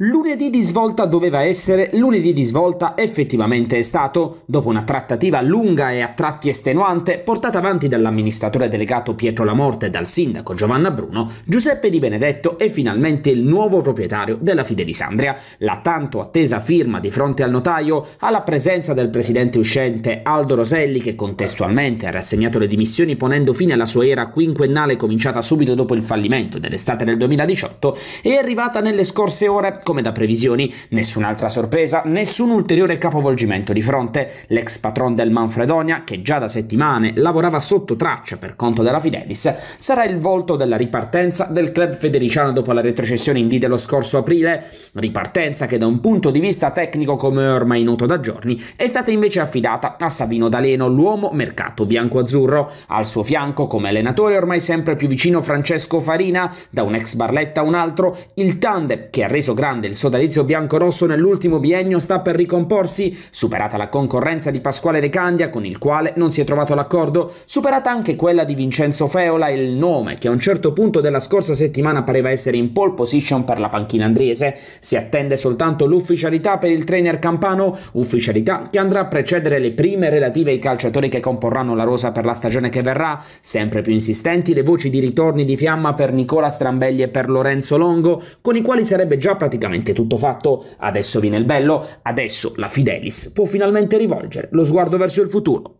Lunedì di svolta doveva essere, lunedì di svolta effettivamente è stato, dopo una trattativa lunga e a tratti estenuante portata avanti dall'amministratore delegato Pietro Lamorte e dal sindaco Giovanna Bruno, Giuseppe Di Benedetto è finalmente il nuovo proprietario della Fide di Sandria. La tanto attesa firma di fronte al notaio, alla presenza del presidente uscente Aldo Roselli che contestualmente ha rassegnato le dimissioni ponendo fine alla sua era quinquennale cominciata subito dopo il fallimento dell'estate del 2018, è arrivata nelle scorse ore come da previsioni, nessun'altra sorpresa, nessun ulteriore capovolgimento di fronte. L'ex patron del Manfredonia, che già da settimane lavorava sotto traccia per conto della Fidelis, sarà il volto della ripartenza del club federiciano dopo la retrocessione in D dello scorso aprile, ripartenza che da un punto di vista tecnico come ormai noto da giorni è stata invece affidata a Savino D'Aleno, l'uomo mercato bianco-azzurro, al suo fianco come allenatore ormai sempre più vicino Francesco Farina, da un ex Barletta a un altro, il tandem che ha reso grande grande il sodalizio biancorosso nell'ultimo biennio sta per ricomporsi, superata la concorrenza di Pasquale De Candia con il quale non si è trovato l'accordo, superata anche quella di Vincenzo Feola, il nome che a un certo punto della scorsa settimana pareva essere in pole position per la panchina andriese, si attende soltanto l'ufficialità per il trainer campano, ufficialità che andrà a precedere le prime relative ai calciatori che comporranno la rosa per la stagione che verrà, sempre più insistenti le voci di ritorni di fiamma per Nicola Strambelli e per Lorenzo Longo, con i quali sarebbe già praticato praticamente tutto fatto, adesso viene il bello, adesso la Fidelis può finalmente rivolgere lo sguardo verso il futuro.